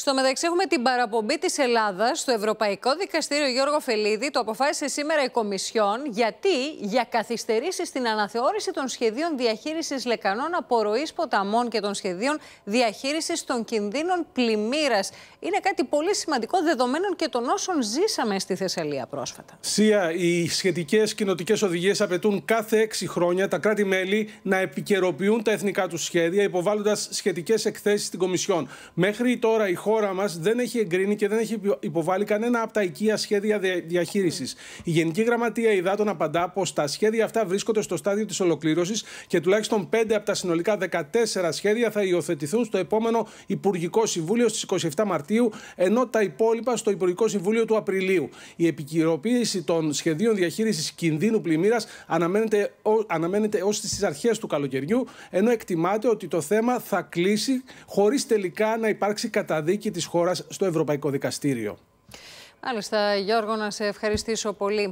Στο μεταξύ, έχουμε την παραπομπή της Ελλάδας στο Ευρωπαϊκό Δικαστήριο Γιώργο Φελίδη. Το αποφάσισε σήμερα η Κομισιόν γιατί για καθυστερήσεις στην αναθεώρηση των σχεδίων διαχείρισης λεκανών απορροής ποταμών και των σχεδίων διαχείρισης των κινδύνων πλημμύρας. Είναι κάτι πολύ σημαντικό δεδομένων και των όσων ζήσαμε στη Θεσσαλία πρόσφατα. Σία, οι σχετικές κοινοτικές οδηγίες απαιτούν κάθε έξι χρόνια τα κράτη-μέλη να επικαιροποιούν τα εθνικά τους σχέδια, υποβάλλοντας σχετικές εκθέσεις στην Κομισιόν. Μέχρι τώρα η χώρα μας δεν έχει εγκρίνει και δεν έχει υποβάλει κανένα από τα οικεία σχέδια διαχείρισης. Η Γενική Γραμματεία Ιδάτων απαντά πως τα σχέδια αυτά βρίσκονται στο στάδιο της ολοκλήρωσης και τουλάχιστον 5 από τα συνολικά 14 σχέδια θα υιοθετηθούν στο επόμενο Υπουργικό Συμβούλιο στις 27 Μαρτίου, ενώ τα υπόλοιπα στο Υπουργικό Συμβούλιο του Απριλίου. Η επικυρωποίηση των σχεδίων διαχείρισης κινδύνου πλημμύρας αναμένεται, αναμένεται ως τι αρχές του καλοκαιριού, ενώ εκτιμάται ότι το θέμα θα κλείσει χωρίς τελικά να υπάρξει καταδίκη και της χώρας στο Ευρωπαϊκό Δικαστήριο. Μάλιστα, Γιώργο, να σε ευχαριστήσω πολύ.